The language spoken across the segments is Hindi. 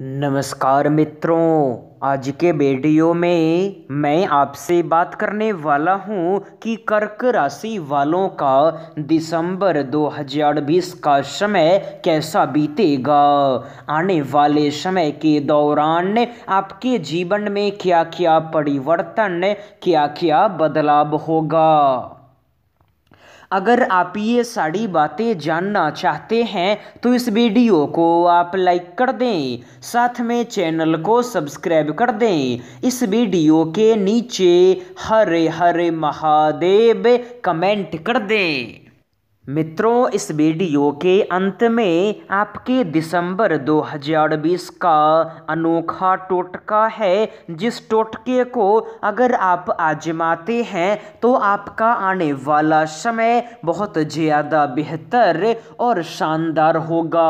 नमस्कार मित्रों आज के वीडियो में मैं आपसे बात करने वाला हूं कि कर्क राशि वालों का दिसंबर 2020 का समय कैसा बीतेगा आने वाले समय के दौरान आपके जीवन में क्या क्या परिवर्तन क्या क्या बदलाव होगा अगर आप ये सारी बातें जानना चाहते हैं तो इस वीडियो को आप लाइक कर दें साथ में चैनल को सब्सक्राइब कर दें इस वीडियो के नीचे हरे हरे महादेव कमेंट कर दें मित्रों इस वीडियो के अंत में आपके दिसंबर 2020 का अनोखा टोटका है जिस टोटके को अगर आप आजमाते हैं तो आपका आने वाला समय बहुत ज़्यादा बेहतर और शानदार होगा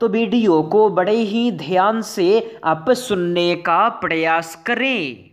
तो वीडियो को बड़े ही ध्यान से आप सुनने का प्रयास करें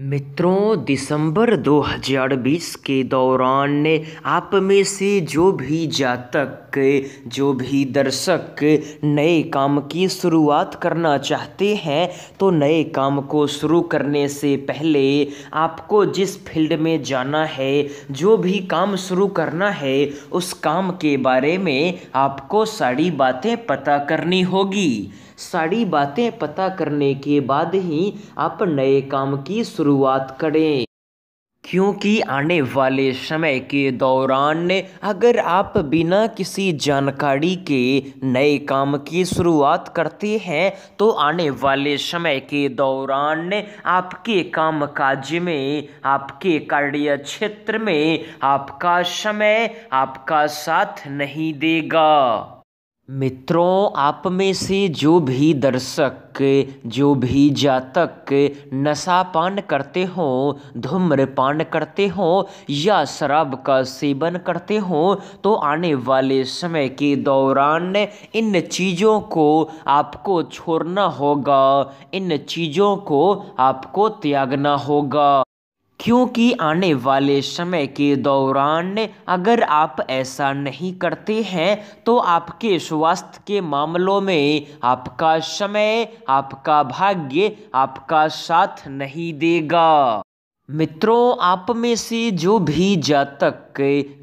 मित्रों दिसंबर 2020 के दौरान आप में से जो भी जातक जो भी दर्शक नए काम की शुरुआत करना चाहते हैं तो नए काम को शुरू करने से पहले आपको जिस फील्ड में जाना है जो भी काम शुरू करना है उस काम के बारे में आपको सारी बातें पता करनी होगी सारी बातें पता करने के बाद ही आप नए काम की शुरुआत करें क्योंकि आने वाले समय के दौरान अगर आप बिना किसी जानकारी के नए काम की शुरुआत करते हैं तो आने वाले समय के दौरान आपके काम काज में आपके कार्य क्षेत्र में आपका समय आपका साथ नहीं देगा मित्रों आप में से जो भी दर्शक जो भी जातक नशा पान करते हो धूम्रपान करते हो या शराब का सेवन करते हो तो आने वाले समय के दौरान इन चीज़ों को आपको छोड़ना होगा इन चीज़ों को आपको त्यागना होगा क्योंकि आने वाले समय के दौरान अगर आप ऐसा नहीं करते हैं तो आपके स्वास्थ्य के मामलों में आपका समय आपका भाग्य आपका साथ नहीं देगा मित्रों आप में से जो भी जातक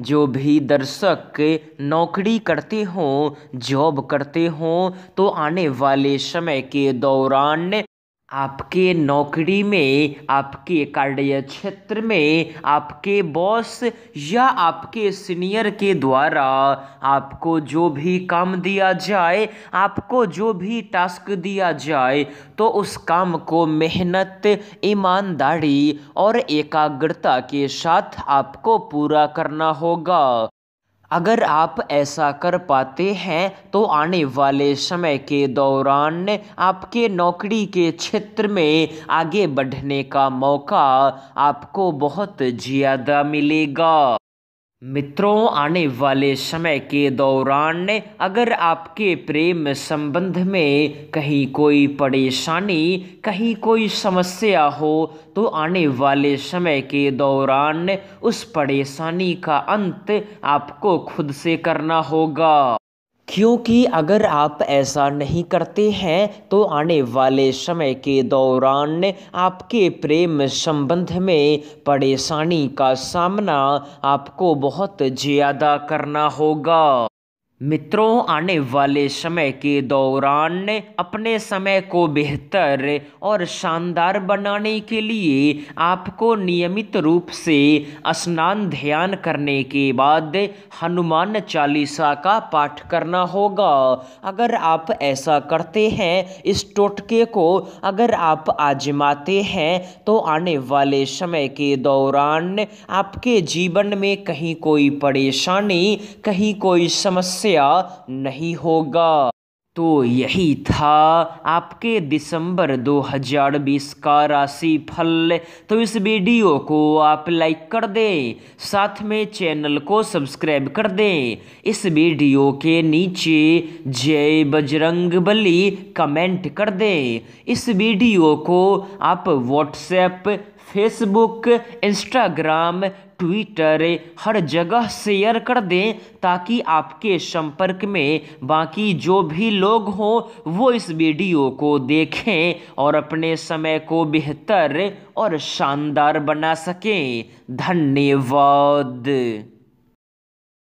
जो भी दर्शक नौकरी करते हों जॉब करते हों तो आने वाले समय के दौरान आपके नौकरी में आपके कार्य क्षेत्र में आपके बॉस या आपके सीनियर के द्वारा आपको जो भी काम दिया जाए आपको जो भी टास्क दिया जाए तो उस काम को मेहनत ईमानदारी और एकाग्रता के साथ आपको पूरा करना होगा अगर आप ऐसा कर पाते हैं तो आने वाले समय के दौरान आपके नौकरी के क्षेत्र में आगे बढ़ने का मौका आपको बहुत ज़्यादा मिलेगा मित्रों आने वाले समय के दौरान अगर आपके प्रेम संबंध में कहीं कोई परेशानी कहीं कोई समस्या हो तो आने वाले समय के दौरान उस परेशानी का अंत आपको खुद से करना होगा क्योंकि अगर आप ऐसा नहीं करते हैं तो आने वाले समय के दौरान आपके प्रेम संबंध में परेशानी का सामना आपको बहुत ज़्यादा करना होगा मित्रों आने वाले समय के दौरान अपने समय को बेहतर और शानदार बनाने के लिए आपको नियमित रूप से स्नान ध्यान करने के बाद हनुमान चालीसा का पाठ करना होगा अगर आप ऐसा करते हैं इस टोटके को अगर आप आजमाते हैं तो आने वाले समय के दौरान आपके जीवन में कहीं कोई परेशानी कहीं कोई समस्या समस्या नहीं होगा तो यही था आपके दिसंबर 2020 का राशि फल तो इस वीडियो को आप लाइक कर दें साथ में चैनल को सब्सक्राइब कर दें इस वीडियो के नीचे जय बजरंग बली कमेंट कर दें इस वीडियो को आप व्हाट्सएप फेसबुक इंस्टाग्राम ट्विटर हर जगह शेयर कर दें ताकि आपके संपर्क में बाकी जो भी लोग हों वो इस वीडियो को देखें और अपने समय को बेहतर और शानदार बना सकें धन्यवाद